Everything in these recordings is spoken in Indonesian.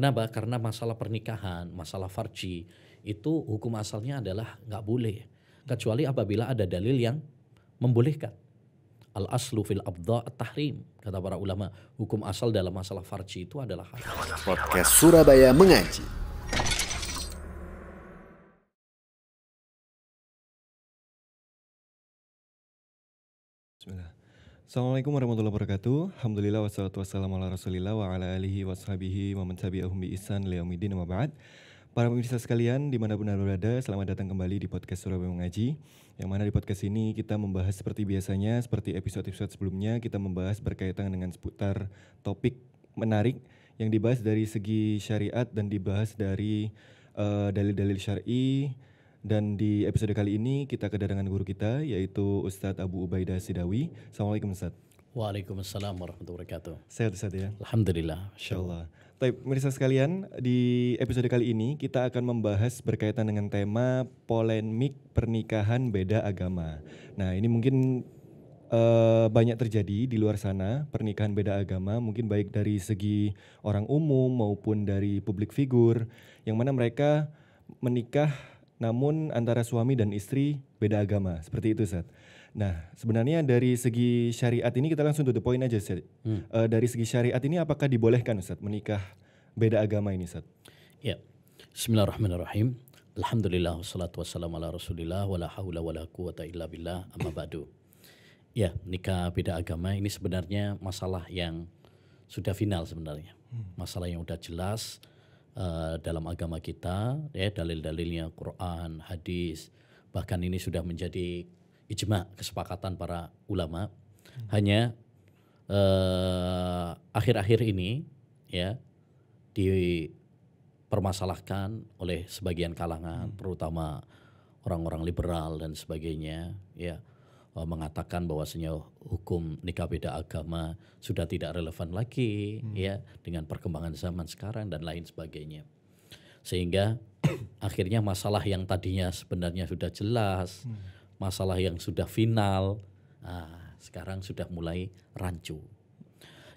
Kenapa? Karena masalah pernikahan, masalah farci itu hukum asalnya adalah nggak boleh kecuali apabila ada dalil yang membolehkan. Al aslu fil abda tahrim kata para ulama hukum asal dalam masalah farci itu adalah haram. Podcast Surabaya mengaji. Assalamualaikum warahmatullahi wabarakatuh. Alhamdulillah wassalatu wassalamu ala Rasulillah wa ala alihi washabihi wa man tabi'ahum bi ihsan ila yaumiddin wa ba'd. Para pemirsa sekalian, dimanapun Anda berada, selamat datang kembali di podcast Surabaya Mengaji. Yang mana di podcast ini kita membahas seperti biasanya, seperti episode-episode sebelumnya, kita membahas berkaitan dengan seputar topik menarik yang dibahas dari segi syariat dan dibahas dari eh, dalil-dalil uh, dalil -dalil syari, dan di episode kali ini kita kedatangan guru kita yaitu Ustadz Abu Ubaidah Sidawi. Assalamualaikum Ustadz. Waalaikumsalam warahmatullahi wabarakatuh. Sehat Ustadz ya? Alhamdulillah. Insyaallah. Baik, pemirsa sekalian, di episode kali ini kita akan membahas berkaitan dengan tema polemik pernikahan beda agama. Nah, ini mungkin uh, banyak terjadi di luar sana pernikahan beda agama mungkin baik dari segi orang umum maupun dari publik figur yang mana mereka menikah namun antara suami dan istri beda agama. Seperti itu, Seth. Nah, sebenarnya dari segi syariat ini kita langsung to the point aja, Ustaz. Hmm. E, dari segi syariat ini apakah dibolehkan, Ustaz, menikah beda agama ini, Ustaz? Ya. Bismillahirrahmanirrahim. Alhamdulillah wassalatu wassalamu ala Rasulillah wala hawla wala quwata illa billah amma ba'du. Ya, nikah beda agama ini sebenarnya masalah yang sudah final sebenarnya. Hmm. Masalah yang sudah jelas Eh, dalam agama kita ya dalil-dalilnya Quran, hadis, bahkan ini sudah menjadi ijma kesepakatan para ulama. Hmm. Hanya eh, akhir-akhir uh, ini ya dipermasalahkan oleh sebagian kalangan, hmm. terutama orang-orang liberal dan sebagainya ya uh, mengatakan bahwasanya hukum nikah beda agama sudah tidak relevan lagi hmm. ya dengan perkembangan zaman sekarang dan lain sebagainya. Sehingga akhirnya masalah yang tadinya sebenarnya sudah jelas, hmm. masalah yang sudah final, nah, sekarang sudah mulai rancu.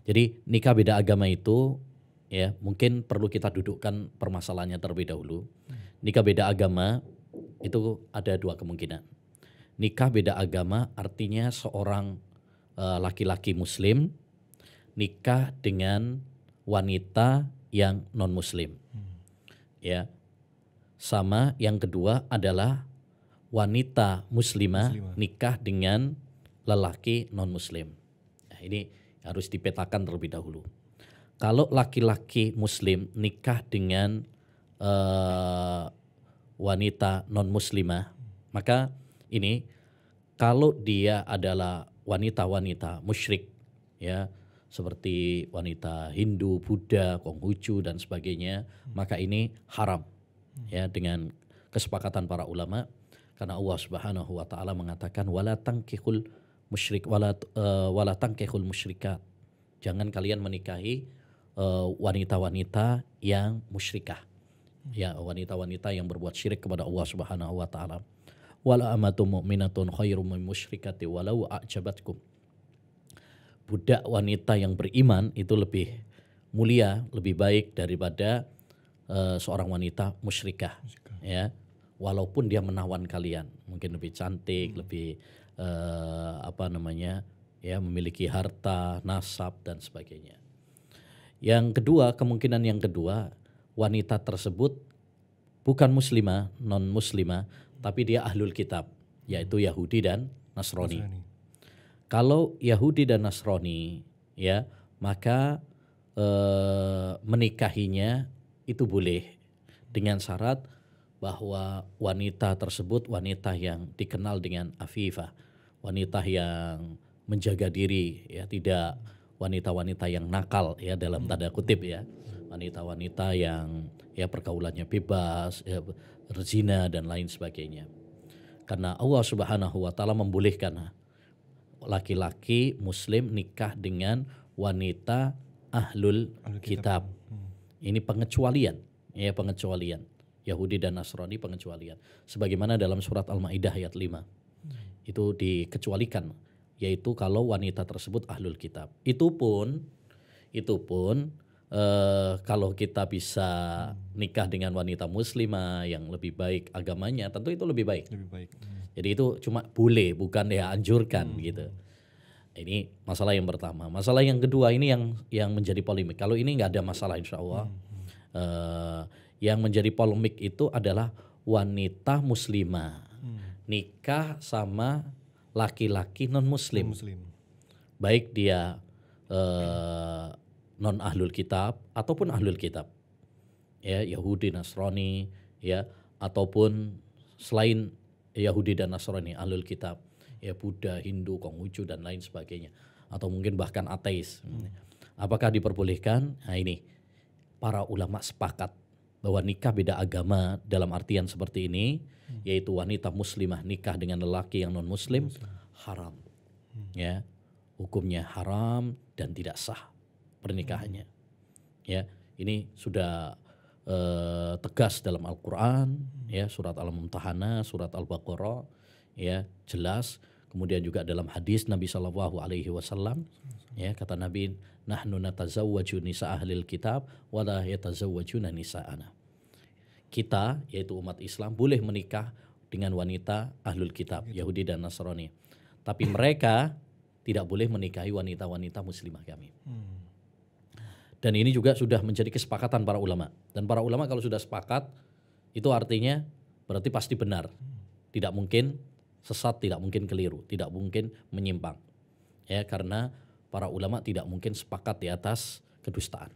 Jadi nikah beda agama itu ya mungkin perlu kita dudukkan permasalahannya terlebih dahulu. Hmm. Nikah beda agama itu ada dua kemungkinan nikah beda agama artinya seorang eh, laki-laki uh, muslim nikah dengan wanita yang non muslim. Hmm. Ya. Sama yang kedua adalah wanita muslimah, muslimah. nikah dengan lelaki non muslim. Nah, ini harus dipetakan terlebih dahulu. Kalau laki-laki muslim nikah dengan uh, wanita non muslimah, maka ini kalau dia adalah wanita-wanita musyrik ya seperti wanita Hindu, Buddha, Konghucu dan sebagainya, hmm. maka ini haram ya dengan kesepakatan para ulama karena Allah Subhanahu wa taala mengatakan wala musyrik wala uh, wala musyrikat. Jangan kalian menikahi wanita eh, wanita-wanita yang musyrikah. Hmm. Ya, wanita-wanita yang berbuat syirik kepada Allah Subhanahu wa taala wala amatu mu'minatun khairum min musyrikati walau a'jabatkum. Budak wanita yang beriman itu lebih mulia, lebih baik daripada uh, seorang wanita musyrikah, musyrikah. ya. Walaupun dia menawan kalian, mungkin lebih cantik, hmm. lebih uh, apa namanya? ya, memiliki harta, nasab dan sebagainya. Yang kedua, kemungkinan yang kedua, wanita tersebut bukan muslimah, non muslimah, tapi dia ahlul kitab, yaitu Yahudi dan Nasrani. Kalau Yahudi dan Nasrani, ya, maka e, menikahinya itu boleh dengan syarat bahwa wanita tersebut wanita yang dikenal dengan afifah, wanita yang menjaga diri, ya, tidak wanita-wanita yang nakal ya dalam tanda kutip ya wanita-wanita yang ya pergaulannya bebas ya, berzina dan lain sebagainya. Karena Allah Subhanahu wa taala membolehkan laki-laki muslim nikah dengan wanita ahlul kitab. Hmm. Ini pengecualian, ya pengecualian. Yahudi dan Nasrani pengecualian. Sebagaimana dalam surat Al-Maidah ayat 5. Hmm. Itu dikecualikan yaitu kalau wanita tersebut ahlul kitab. Itu pun itu pun uh, kalau kita bisa nikah dengan wanita muslimah yang lebih baik agamanya, tentu itu lebih baik. Lebih baik. Hmm. Jadi itu cuma boleh, bukan ya anjurkan hmm. gitu. Ini masalah yang pertama. Masalah yang kedua ini yang yang menjadi polemik. Kalau ini nggak ada masalah insya Allah. Hmm. Uh, yang menjadi polemik itu adalah wanita muslimah hmm. nikah sama laki-laki non muslim. Non -muslim. Baik dia uh, non ahlul kitab ataupun ahlul kitab ya Yahudi Nasrani ya ataupun selain Yahudi dan Nasrani ahlul kitab ya Buddha Hindu Konghucu dan lain sebagainya atau mungkin bahkan ateis hmm. apakah diperbolehkan nah ini para ulama sepakat bahwa nikah beda agama dalam artian seperti ini hmm. yaitu wanita muslimah nikah dengan lelaki yang non muslim haram hmm. ya hukumnya haram dan tidak sah pernikahannya. Ya, ini sudah eh, tegas dalam Al-Qur'an, ya, surat Al-Mumtahanah, surat Al-Baqarah, ya, jelas. Kemudian juga dalam hadis Nabi Shallallahu alaihi wasallam ya kata Nabi nahnu natazawwaju nisa ahlil kitab la yatazawwajuna nisa'ana. Kita yaitu umat Islam boleh menikah dengan wanita ahlul kitab gitu. Yahudi dan Nasrani. Tapi mereka tidak boleh menikahi wanita-wanita muslimah kami. Hmm. Dan ini juga sudah menjadi kesepakatan para ulama. Dan para ulama kalau sudah sepakat, itu artinya berarti pasti benar. Tidak mungkin sesat, tidak mungkin keliru, tidak mungkin menyimpang. Ya, karena para ulama tidak mungkin sepakat di atas kedustaan.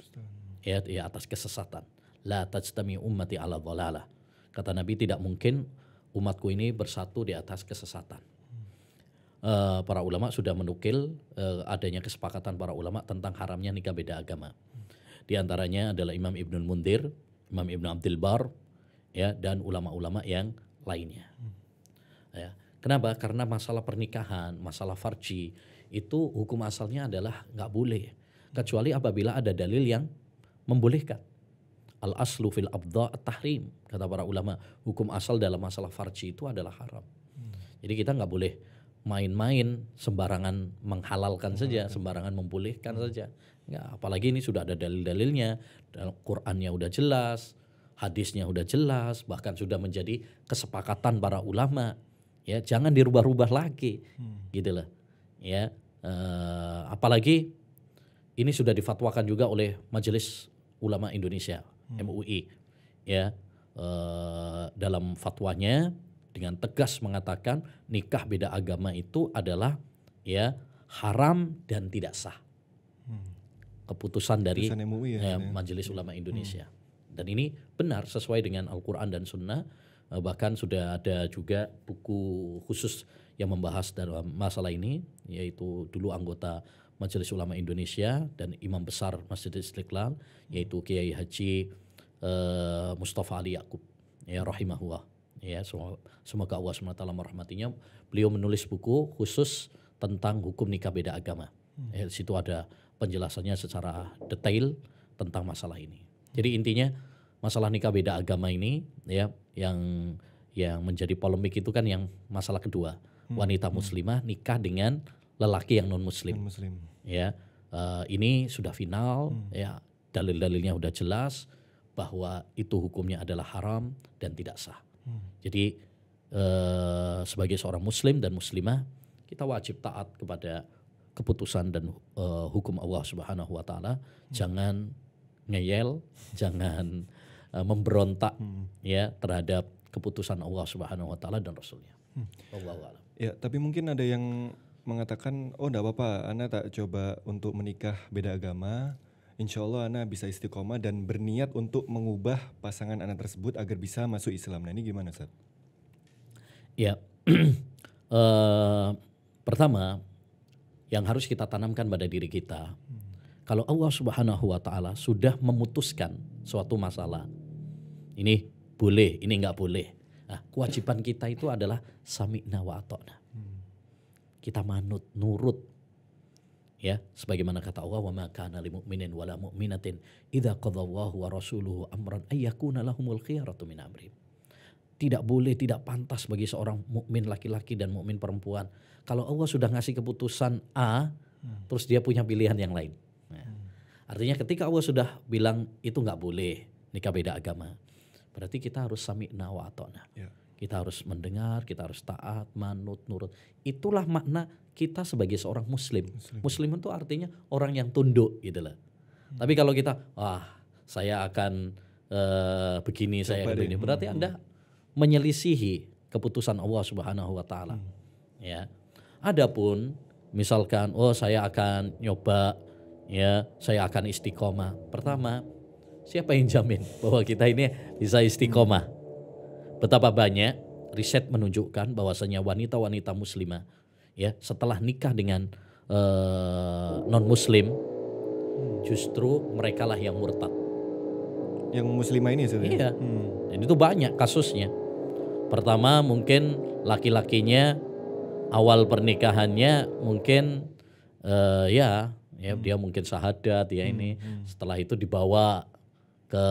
Ya, di atas kesesatan. La tajtami ummati ala dhalalah. Kata Nabi tidak mungkin umatku ini bersatu di atas kesesatan eh, para ulama sudah menukil eh, adanya kesepakatan para ulama tentang haramnya nikah beda agama. Di antaranya adalah Imam Ibn Mundir, Imam Ibn Abdul Bar, ya dan ulama-ulama yang lainnya. Ya. Kenapa? Karena masalah pernikahan, masalah farci itu hukum asalnya adalah nggak boleh kecuali apabila ada dalil yang membolehkan. Al aslu fil abda tahrim kata para ulama hukum asal dalam masalah farci itu adalah haram. Hmm. Jadi kita nggak boleh main-main sembarangan menghalalkan hmm. saja, hmm. sembarangan mempulihkan hmm. saja. Ya, apalagi ini sudah ada dalil-dalilnya, Qur'annya udah jelas, hadisnya udah jelas, bahkan sudah menjadi kesepakatan para ulama. Ya, jangan dirubah-rubah lagi. Hmm. Gitu loh. Ya, eh, apalagi ini sudah difatwakan juga oleh Majelis Ulama Indonesia, hmm. MUI. Ya, eh, dalam fatwanya dengan tegas mengatakan nikah beda agama itu adalah ya haram dan tidak sah. Keputusan dari ya, ya, ya, Majelis Ulama hmm. Indonesia. Hmm. Dan ini benar sesuai dengan Al-Qur'an dan Sunnah eh, bahkan sudah ada juga buku khusus yang membahas dalam masalah ini yaitu dulu anggota Majelis Ulama Indonesia dan Imam Besar Masjid Istiqlal yaitu Kiai Haji uh, Mustafa Ali Yakub ya rahimahullah ya semoga Allah SWT merahmatinya beliau menulis buku khusus tentang hukum nikah beda agama ya, di situ ada penjelasannya secara detail tentang masalah ini jadi intinya masalah nikah beda agama ini ya yang yang menjadi polemik itu kan yang masalah kedua hmm. wanita hmm. muslimah nikah dengan lelaki yang non muslim, ya uh, ini sudah final ya dalil-dalilnya sudah jelas bahwa itu hukumnya adalah haram dan tidak sah jadi eh, sebagai seorang muslim dan muslimah kita wajib taat kepada keputusan dan eh, hukum Allah Subhanahu wa taala. Hmm. Jangan ngeyel, jangan eh, memberontak hmm. ya terhadap keputusan Allah Subhanahu wa taala dan rasulnya. Hmm. Allah Ya, tapi mungkin ada yang mengatakan, "Oh, enggak apa-apa, Anda tak coba untuk menikah beda agama." insya Allah Ana bisa istiqomah dan berniat untuk mengubah pasangan Ana tersebut agar bisa masuk Islam. Nah ini gimana Ustaz? Ya, uh, pertama yang harus kita tanamkan pada diri kita, kalau Allah Subhanahu Wa Taala sudah memutuskan suatu masalah, ini boleh, ini nggak boleh. Nah, kewajiban kita itu adalah sami'na wa Kita manut, nurut ya sebagaimana kata Allah wa ma kana lil mu'minin wala mu'minatin idza qadallahu wa rasuluhu amran ayyakuna lahumul khiyaratu min amrihim tidak boleh tidak pantas bagi seorang mukmin laki-laki dan mukmin perempuan kalau Allah sudah ngasih keputusan A hmm. terus dia punya pilihan yang lain hmm. artinya ketika Allah sudah bilang itu nggak boleh nikah beda agama berarti kita harus sami nawa atau nah yeah. Kita harus mendengar, kita harus taat, manut, nurut. Itulah makna kita sebagai seorang muslim. Muslim, muslim itu artinya orang yang tunduk gitu loh. Hmm. Tapi kalau kita wah, saya akan uh, begini, saya akan begini. Berarti hmm. Anda menyelisihi keputusan Allah Subhanahu wa taala. Hmm. Ya. Adapun misalkan oh saya akan nyoba ya, saya akan istiqomah. Pertama, siapa yang jamin bahwa kita ini bisa istiqomah? Betapa banyak riset menunjukkan bahwasanya wanita-wanita muslimah ya setelah nikah dengan uh, eh, non muslim justru mereka lah yang murtad. Yang muslimah ini sebenarnya. Iya. Hmm. Dan itu banyak kasusnya. Pertama mungkin laki-lakinya awal pernikahannya mungkin uh, ya ya hmm. dia mungkin sahadat ya hmm. ini hmm. setelah itu dibawa ke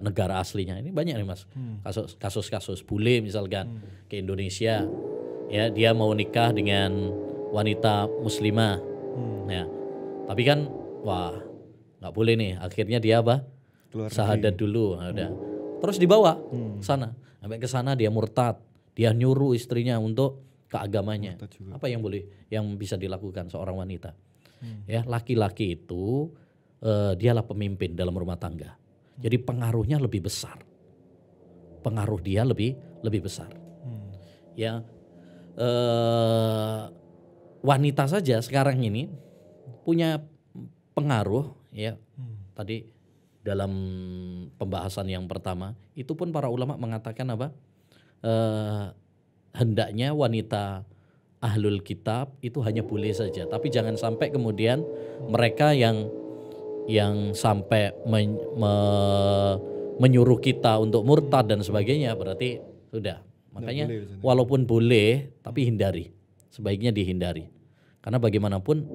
negara aslinya. Ini banyak nih Mas. Hmm. Kasus-kasus bule misalkan hmm. ke Indonesia. Ya, dia mau nikah dengan wanita muslimah. Hmm. Ya. Tapi kan wah, nggak boleh nih. Akhirnya dia apa? Keluar Sahadat dulu, nah, udah. Hmm. Terus dibawa hmm. sana. Sampai ke sana dia murtad. Dia nyuruh istrinya untuk ke agamanya. Apa yang boleh yang bisa dilakukan seorang wanita? Hmm. Ya, laki-laki itu uh, dialah pemimpin dalam rumah tangga. Jadi pengaruhnya lebih besar. Pengaruh dia lebih lebih besar. Hmm. Ya eh, wanita saja sekarang ini punya pengaruh ya. Hmm. Tadi dalam pembahasan yang pertama itu pun para ulama mengatakan apa? Eh, hendaknya wanita ahlul kitab itu hanya boleh saja, tapi jangan sampai kemudian mereka yang yang sampai men, me, menyuruh kita untuk murtad dan sebagainya berarti sudah makanya walaupun boleh tapi hindari sebaiknya dihindari karena bagaimanapun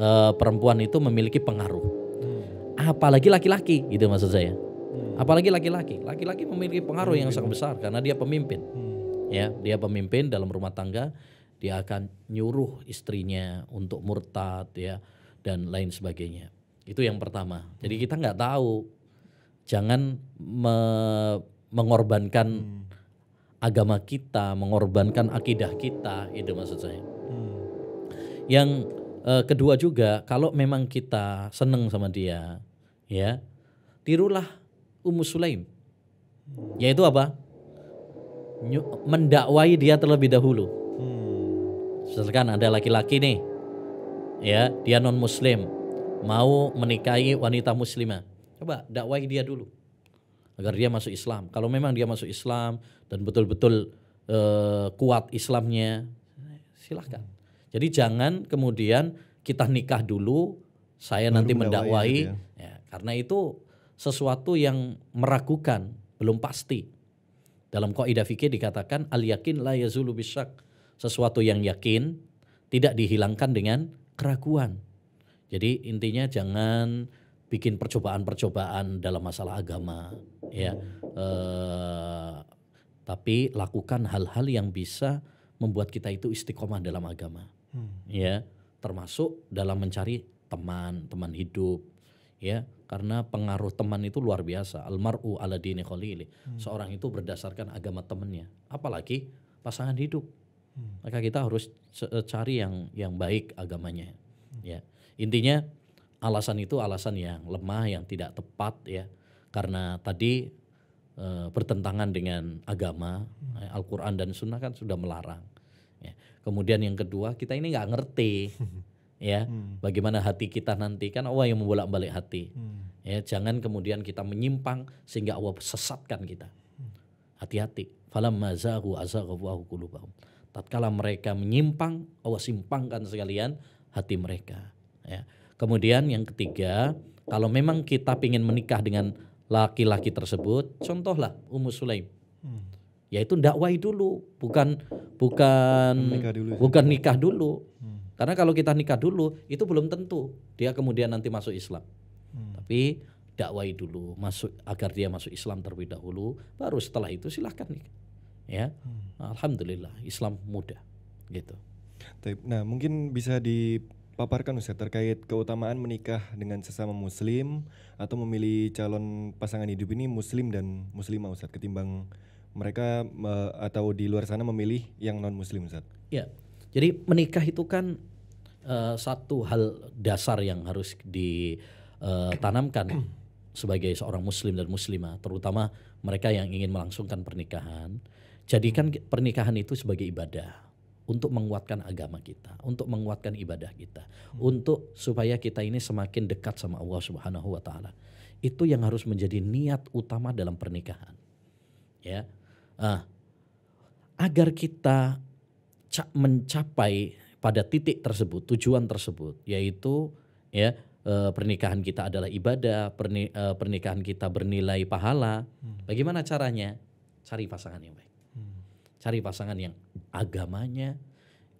e, perempuan itu memiliki pengaruh hmm. apalagi laki-laki gitu maksud saya hmm. apalagi laki-laki laki-laki memiliki pengaruh yang sangat besar karena dia pemimpin hmm. ya dia pemimpin dalam rumah tangga dia akan nyuruh istrinya untuk murtad ya dan lain sebagainya itu yang pertama. Jadi kita nggak tahu. Jangan me mengorbankan hmm. agama kita, mengorbankan akidah kita, itu maksud saya. Hmm. Yang eh, kedua juga, kalau memang kita seneng sama dia, ya tirulah Ummu Sulaim. Hmm. Yaitu apa? Mendakwai dia terlebih dahulu. Hmm. Misalkan ada laki-laki nih, ya dia non Muslim, mau menikahi wanita muslimah. Coba dakwahi dia dulu agar dia masuk Islam. Kalau memang dia masuk Islam dan betul-betul uh, kuat Islamnya, silahkan. Jadi jangan kemudian kita nikah dulu, saya Baru nanti mendakwahi, gitu ya. ya, karena itu sesuatu yang meragukan, belum pasti. Dalam kaidah fikih dikatakan al yakin la yazulu bisyak. Sesuatu yang yakin tidak dihilangkan dengan keraguan. Jadi intinya jangan bikin percobaan-percobaan dalam masalah agama ya. Eh, tapi lakukan hal-hal yang bisa membuat kita itu istiqomah dalam agama. Hmm. Ya, termasuk dalam mencari teman, teman hidup ya karena pengaruh teman itu luar biasa almaru ala dini khalili hmm. seorang itu berdasarkan agama temannya apalagi pasangan hidup hmm. maka kita harus cari yang yang baik agamanya hmm. ya Intinya alasan itu alasan yang lemah, yang tidak tepat ya. Karena tadi e, bertentangan dengan agama, eh, Al-Quran dan Sunnah kan sudah melarang. Ya. Kemudian yang kedua kita ini nggak ngerti ya hmm. bagaimana hati kita nanti kan Allah yang membolak balik hati. Hmm. Ya, jangan kemudian kita menyimpang sehingga Allah sesatkan kita. Hmm. Hati-hati. Falam mazahu Tatkala mereka menyimpang, Allah simpangkan sekalian hati mereka. Ya. Kemudian yang ketiga, kalau memang kita ingin menikah dengan laki-laki tersebut, contohlah Ummu Sulaim. Hmm. Yaitu dakwai dulu, bukan bukan nikah dulu, bukan nikah dulu. Hmm. Karena kalau kita nikah dulu, itu belum tentu dia kemudian nanti masuk Islam. Hmm. Tapi dakwai dulu masuk agar dia masuk Islam terlebih dahulu, baru setelah itu silahkan nikah. Ya. Hmm. Alhamdulillah Islam mudah gitu. Nah, mungkin bisa di Paparkan Ustaz terkait keutamaan menikah dengan sesama muslim atau memilih calon pasangan hidup ini muslim dan muslimah Ustaz ketimbang mereka atau di luar sana memilih yang non muslim Ustaz. Ya. Jadi menikah itu kan uh, satu hal dasar yang harus ditanamkan eh, sebagai seorang muslim dan muslimah, terutama mereka yang ingin melangsungkan pernikahan. Jadikan pernikahan itu sebagai ibadah untuk menguatkan agama kita, untuk menguatkan ibadah kita, hmm. untuk supaya kita ini semakin dekat sama Allah Subhanahu wa taala. Itu yang harus menjadi niat utama dalam pernikahan. Ya. Uh, agar kita mencapai pada titik tersebut, tujuan tersebut yaitu ya e, pernikahan kita adalah ibadah, perni, e, pernikahan kita bernilai pahala. Hmm. Bagaimana caranya? Cari pasangan yang baik. Cari pasangan yang agamanya,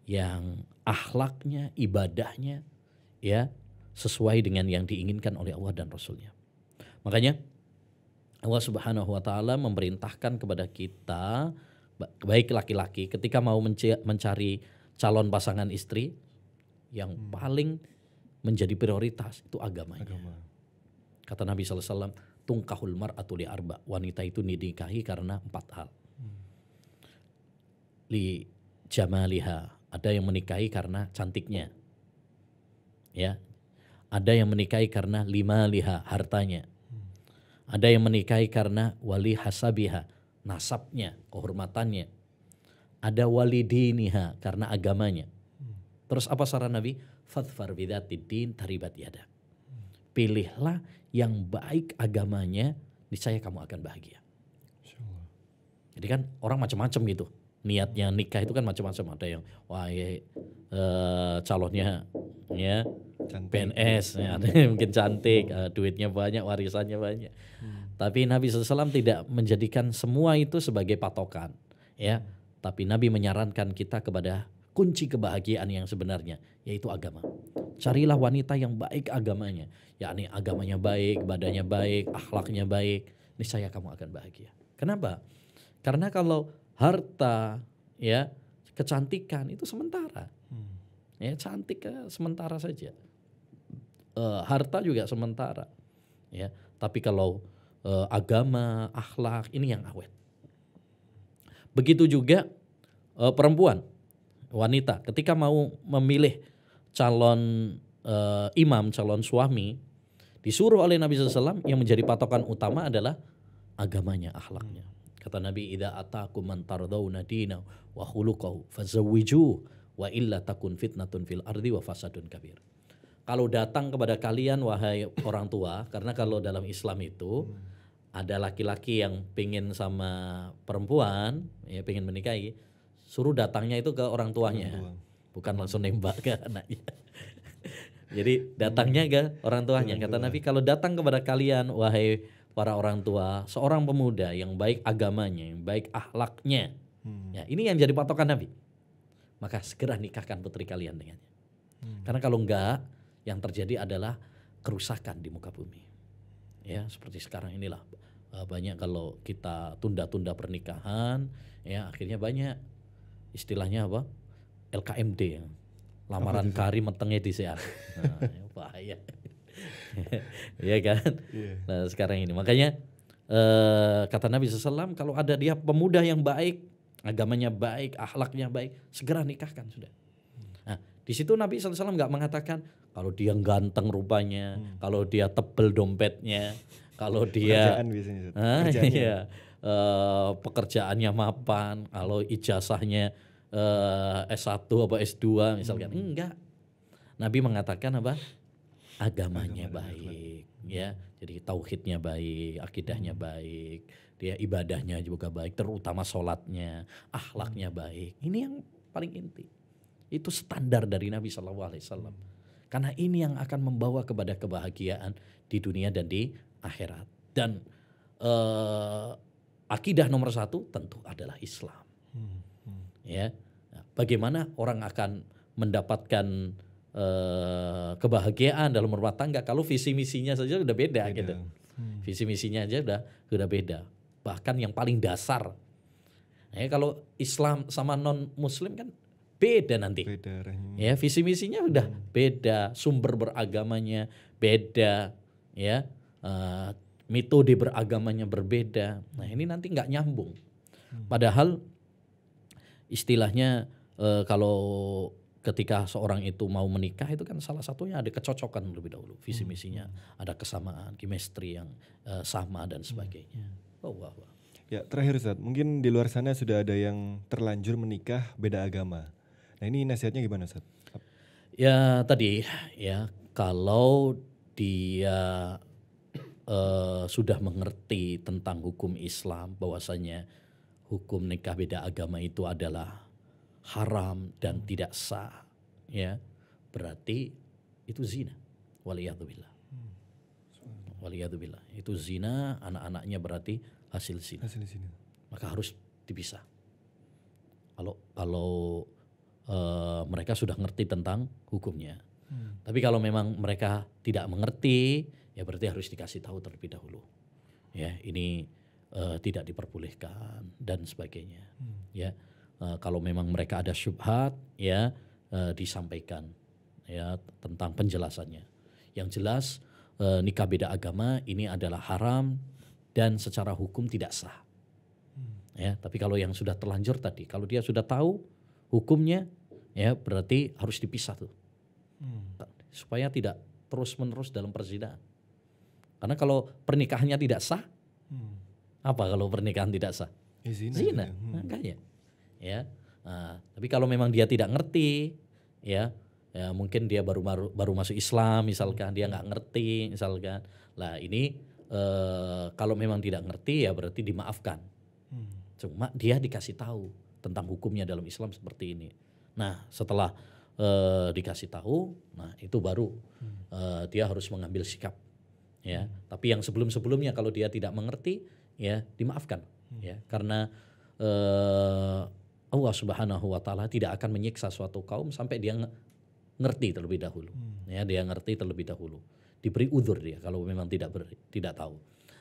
yang akhlaknya, ibadahnya ya sesuai dengan yang diinginkan oleh Allah dan Rasulnya. Makanya Allah Subhanahu wa taala memerintahkan kepada kita baik laki-laki ketika mau mencari calon pasangan istri yang hmm. paling menjadi prioritas itu agamanya. Agama. Kata Nabi SAW, tungkahul mar'atu li arba. Wanita itu dinikahi karena empat hal li jamaliha. Ada yang menikahi karena cantiknya. Ya. Ada yang menikahi karena lima liha hartanya. Ada yang menikahi karena wali hasabiha, nasabnya, kehormatannya. Ada wali diniha karena agamanya. Terus apa saran Nabi? Fadfar bidatid taribat yada. Pilihlah yang baik agamanya, niscaya kamu akan bahagia. Jadi kan orang macam-macam gitu niatnya nikah itu kan macam-macam ada yang wah ya, uh, calonnya ya cantik. PNS ya, ada yang mungkin cantik uh, duitnya banyak warisannya banyak hmm. tapi Nabi SAW tidak menjadikan semua itu sebagai patokan ya tapi Nabi menyarankan kita kepada kunci kebahagiaan yang sebenarnya yaitu agama carilah wanita yang baik agamanya yakni agamanya baik badannya baik akhlaknya baik niscaya kamu akan bahagia kenapa karena kalau harta, ya kecantikan itu sementara. Hmm. Ya cantik eh, sementara saja. E, harta juga sementara. Ya, tapi kalau e, agama, akhlak ini yang awet. Begitu juga e, perempuan, wanita ketika mau memilih calon e, imam, calon suami disuruh oleh Nabi SAW yang menjadi patokan utama adalah agamanya, akhlaknya. Hmm. Kata Nabi, "Idza ataku man tardawna dina wa khuluqahu fazawwiju wa illa takun fitnatun fil ardi wa fasadun kabir." Kalau datang kepada kalian wahai orang tua, karena kalau dalam Islam itu ada laki-laki yang pingin sama perempuan, ya pingin menikahi, suruh datangnya itu ke orang tuanya. Bukan langsung nembak ke anaknya. Jadi datangnya ke orang tuanya. Kata Nabi, kalau datang kepada kalian wahai para orang tua, seorang pemuda yang baik agamanya, yang baik ahlaknya. Hmm. Ya, ini yang jadi patokan Nabi. Maka segera nikahkan putri kalian dengannya. Hmm. Karena kalau enggak, yang terjadi adalah kerusakan di muka bumi. Ya, seperti sekarang inilah eh, banyak kalau kita tunda-tunda pernikahan, ya akhirnya banyak istilahnya apa? LKMD Lamaran kari metengnya di nah, bahaya. Iya kan? Yeah. Nah, sekarang ini makanya eh, kata Nabi SAW kalau ada dia pemuda yang baik, agamanya baik, akhlaknya baik, segera nikahkan sudah. Nah, di situ Nabi SAW nggak mengatakan kalau dia ganteng rupanya, hmm. kalau dia tebel dompetnya, kalau dia biasanya, ah, iya, eh, pekerjaannya mapan, kalau ijazahnya eh, S1 apa S2 misalkan. Hmm. Enggak. Nabi mengatakan apa? agamanya, baik, baik ya jadi tauhidnya baik akidahnya hmm. baik dia ibadahnya juga baik terutama sholatnya akhlaknya hmm. baik ini yang paling inti itu standar dari Nabi Shallallahu Alaihi Wasallam karena ini yang akan membawa kepada kebahagiaan di dunia dan di akhirat dan uh, akidah nomor satu tentu adalah Islam hmm. Hmm. ya nah, bagaimana orang akan mendapatkan Eh, kebahagiaan dalam rumah tangga kalau visi misinya saja udah beda, beda. gitu hmm. visi misinya aja udah udah beda bahkan yang paling dasar ya kalau Islam sama non Muslim kan beda nanti beda rahim. ya visi misinya udah hmm. beda sumber beragamanya beda ya uh, metode beragamanya berbeda nah ini nanti nggak nyambung hmm. padahal istilahnya uh, kalau ketika seorang itu mau menikah itu kan salah satunya ada kecocokan lebih dahulu visi misinya hmm. ada kesamaan chemistry yang uh, sama dan sebagainya hmm. oh wah, wah ya terakhir Ustaz mungkin di luar sana sudah ada yang terlanjur menikah beda agama nah ini nasihatnya gimana Ustaz ya tadi ya kalau dia uh, sudah mengerti tentang hukum Islam bahwasanya hukum nikah beda agama itu adalah haram dan tidak sah, ya berarti itu zina. Waliyadzubillah. Waliyadzubillah. Itu zina, anak-anaknya berarti hasil zina. Hasil zina. Maka harus dipisah. Kalau kalau uh, mereka sudah ngerti tentang hukumnya. Hmm. Tapi kalau memang mereka tidak mengerti, ya berarti harus dikasih tahu terlebih dahulu. Ya, ini uh, tidak diperbolehkan dan sebagainya. Hmm. Ya Eh, kalau memang mereka ada syubhat ya uh, disampaikan ya tentang penjelasannya. Yang jelas uh, nikah beda agama ini adalah haram dan secara hukum tidak sah. Hmm. Ya, tapi kalau yang sudah terlanjur tadi, kalau dia sudah tahu hukumnya ya berarti harus dipisah tuh. Hmm. Supaya tidak terus-menerus dalam perzinahan. Karena kalau pernikahannya tidak sah, hmm. apa kalau pernikahan tidak sah? Ya, zina. zina. Hmm. Makanya ya. Nah, tapi kalau memang dia tidak ngerti, ya, ya mungkin dia baru baru, baru masuk Islam, misalkan dia nggak ngerti, misalkan, lah ini eh, kalau memang tidak ngerti ya berarti dimaafkan. Hmm. Cuma dia dikasih tahu tentang hukumnya dalam Islam seperti ini. Nah, setelah eh, dikasih tahu, nah itu baru hmm. Eh, dia harus mengambil sikap, ya. Hmm. Tapi yang sebelum-sebelumnya kalau dia tidak mengerti, ya dimaafkan, hmm. ya, karena eh, Allah Subhanahu wa taala tidak akan menyiksa suatu kaum sampai dia ngerti terlebih dahulu. Hmm. Ya, dia ngerti terlebih dahulu. Diberi udur dia kalau memang tidak ber, tidak tahu.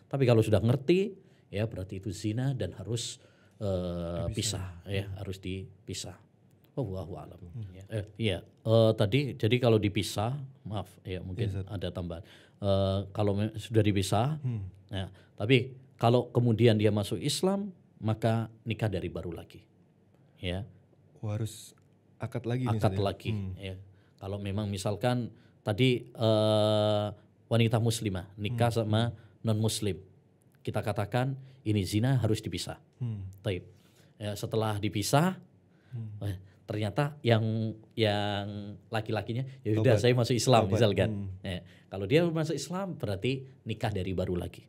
Tapi kalau sudah ngerti, ya berarti itu zina dan harus uh, pisah. ya, hmm. harus dipisah. Wallahu alam. Hmm. Ya. Eh, iya, uh, tadi jadi kalau dipisah, maaf, ya mungkin yes, iya, ada tambahan. Uh, kalau sudah dipisah, hmm. ya, tapi kalau kemudian dia masuk Islam, maka nikah dari baru lagi ya Wah, oh, harus akad lagi akad nih, ya? lagi hmm. ya kalau memang misalkan tadi uh, wanita muslimah nikah hmm. sama non muslim kita katakan ini zina harus dipisah hmm. Taib. ya, setelah dipisah hmm. eh, ternyata yang yang laki-lakinya ya sudah saya masuk Islam Tobat. misalkan hmm. ya, kalau dia masuk Islam berarti nikah dari baru lagi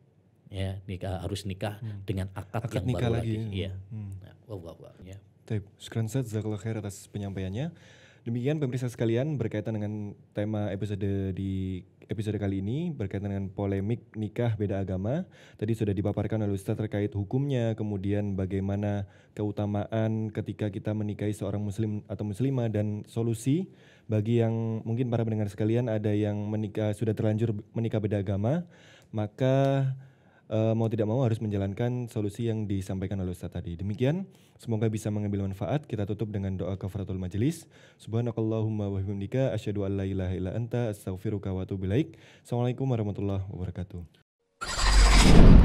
ya nikah harus nikah hmm. dengan akad, akad yang baru lagi, lagi. Ya. Hmm. Nah, wow, wow, wow, ya Taip, Syukran Ustaz, Zakallah atas penyampaiannya. Demikian pemirsa sekalian berkaitan dengan tema episode di episode kali ini berkaitan dengan polemik nikah beda agama. Tadi sudah dipaparkan oleh Ustaz terkait hukumnya, kemudian bagaimana keutamaan ketika kita menikahi seorang muslim atau muslimah dan solusi bagi yang mungkin para pendengar sekalian ada yang menikah sudah terlanjur menikah beda agama, maka uh, mau tidak mau harus menjalankan solusi yang disampaikan oleh Ustaz tadi. Demikian, semoga bisa mengambil manfaat. Kita tutup dengan doa kafaratul majelis. Subhanakallahumma wa bihamdika asyhadu an la ilaha illa anta astaghfiruka wa atubu ilaik. Assalamualaikum warahmatullahi wabarakatuh.